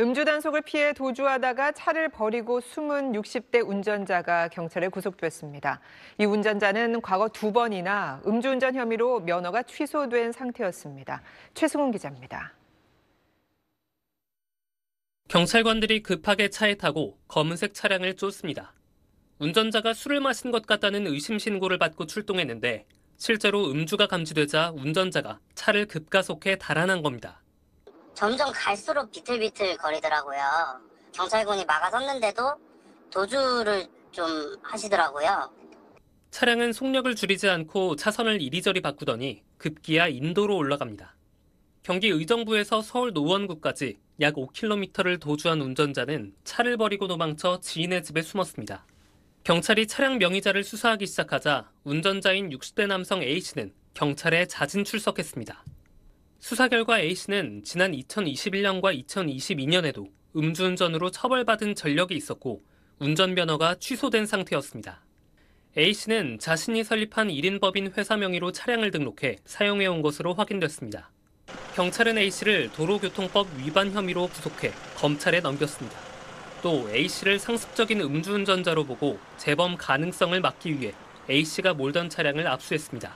음주 단속을 피해 도주하다가 차를 버리고 숨은 60대 운전자가 경찰에 구속됐습니다. 이 운전자는 과거 두 번이나 음주운전 혐의로 면허가 취소된 상태였습니다. 최승훈 기자입니다. 경찰관들이 급하게 차에 타고 검은색 차량을 쫓습니다. 운전자가 술을 마신 것 같다는 의심 신고를 받고 출동했는데 실제로 음주가 감지되자 운전자가 차를 급가속해 달아난 겁니다. 점점 갈수록 비틀비틀 거리더라고요. 경찰군이 막아섰는데도 도주를 좀 하시더라고요. 차량은 속력을 줄이지 않고 차선을 이리저리 바꾸더니 급기야 인도로 올라갑니다. 경기 의정부에서 서울 노원구까지 약 5km를 도주한 운전자는 차를 버리고 도망쳐 지인의 집에 숨었습니다. 경찰이 차량 명의자를 수사하기 시작하자 운전자인 60대 남성 A씨는 경찰에 자진 출석했습니다. 수사 결과 A씨는 지난 2021년과 2022년에도 음주운전으로 처벌받은 전력이 있었고 운전면허가 취소된 상태였습니다. A씨는 자신이 설립한 1인 법인 회사 명의로 차량을 등록해 사용해온 것으로 확인됐습니다. 경찰은 A씨를 도로교통법 위반 혐의로 구속해 검찰에 넘겼습니다. 또 A씨를 상습적인 음주운전자로 보고 재범 가능성을 막기 위해 A씨가 몰던 차량을 압수했습니다.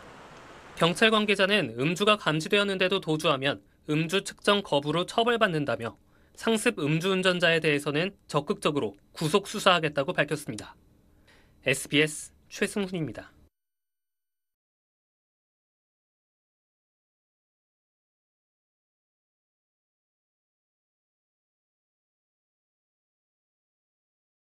경찰 관계자는 음주가 감지되었는데도 도주하면 음주 측정 거부로 처벌받는다며 상습 음주운전자에 대해서는 적극적으로 구속 수사하겠다고 밝혔습니다. SBS 최승훈입니다.